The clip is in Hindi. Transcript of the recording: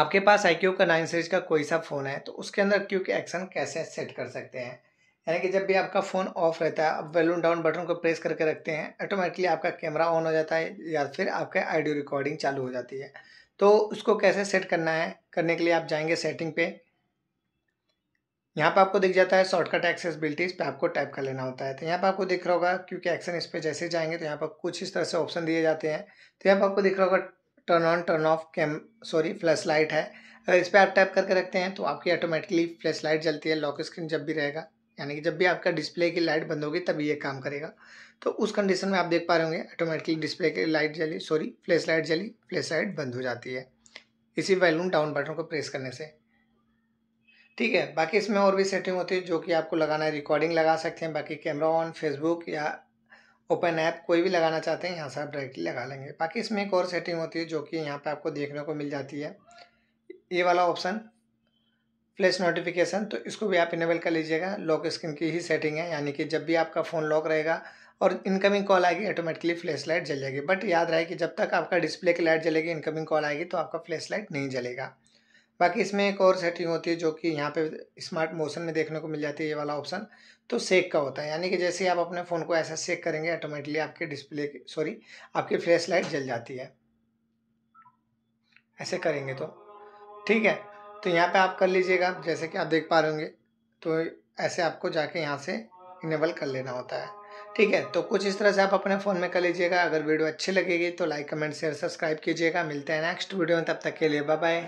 आपके पास आई का नाइन सीरीज का कोई सा फ़ोन है तो उसके अंदर क्यू के एक्शन कैसे सेट कर सकते हैं यानी कि जब भी आपका फ़ोन ऑफ रहता है आप वेलून डाउन बटन को प्रेस करके रखते हैं ऑटोमेटिकली आपका कैमरा ऑन हो जाता है या फिर आपका आइडियो रिकॉर्डिंग चालू हो जाती है तो उसको कैसे सेट करना है करने के लिए आप जाएंगे सेटिंग पे यहाँ पर आपको दिख जाता है शॉर्टकट एक्सेसबिलिटीज़ पे आपको टाइप कर लेना होता है तो यहाँ पर आपको दिख रहा होगा क्योंकि एक्शन इस पर जैसे जाएंगे तो यहाँ पर कुछ इस तरह से ऑप्शन दिए जाते हैं तो यहाँ पर आपको दिख रहा होगा turn on turn off cam sorry flash light है अगर इस पर आप टैप करके रखते हैं तो आपकी ऑटोमेटिकली फ्लैश लाइट जलती है लॉक स्क्रीन जब भी रहेगा यानी कि जब भी आपका डिस्प्ले की लाइट बंद होगी तभी ये काम करेगा तो उस कंडीशन में आप देख पा रहे होंगे ऑटोमेटिकली डिस्प्ले की लाइट जली सॉरी फ्लैश लाइट जली फ्लैश लाइट बंद हो जाती है इसी वैलूम डाउन बटन को प्रेस करने से ठीक है बाकी इसमें और भी सेटिंग होती है जो कि आपको लगाना है रिकॉर्डिंग लगा सकते हैं बाकी कैमरा ऑन फेसबुक या ओपन ऐप कोई भी लगाना चाहते हैं यहाँ से आप डायरेक्टली लगा लेंगे बाकी इसमें एक और सेटिंग होती है जो कि यहाँ पे आपको देखने को मिल जाती है ये वाला ऑप्शन फ्लैश नोटिफिकेशन तो इसको भी आप इनेबल कर लीजिएगा लॉक स्क्रीन की ही सेटिंग है यानी कि जब भी आपका फ़ोन लॉक रहेगा और इनकमिंग कॉल आएगी ऑटोमेटिकली फ्लैश लाइट जल जाएगी बट याद रहे कि जब तक आपका डिस्प्ले की लाइट जलेगी इनकमिंग कॉल आएगी तो आपका फ्लैश लाइट नहीं जलेगा बाकी इसमें एक और सेटिंग होती है जो कि यहाँ पे स्मार्ट मोशन में देखने को मिल जाती है ये वाला ऑप्शन तो सेक का होता है यानी कि जैसे आप अपने फ़ोन को ऐसा सेक करेंगे ऑटोमेटिकली आपके डिस्प्ले सॉरी आपकी फ्लैश लाइट जल जाती है ऐसे करेंगे तो ठीक है तो यहाँ पे आप कर लीजिएगा जैसे कि आप देख पा रहे होंगे तो ऐसे आपको जाके यहाँ से इनेबल कर लेना होता है ठीक है तो कुछ इस तरह से आप अपने फ़ोन में कर लीजिएगा अगर वीडियो अच्छी लगेगी तो लाइक कमेंट शेयर सब्सक्राइब कीजिएगा मिलते हैं नेक्स्ट वीडियो में तब तक के लिए बाय बाय